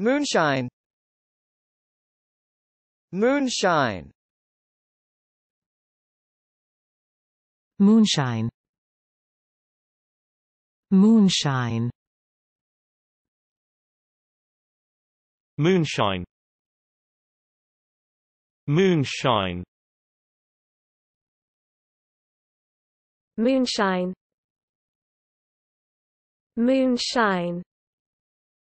Moonshine Moonshine Moonshine Moonshine Moonshine Moonshine Moonshine Moonshine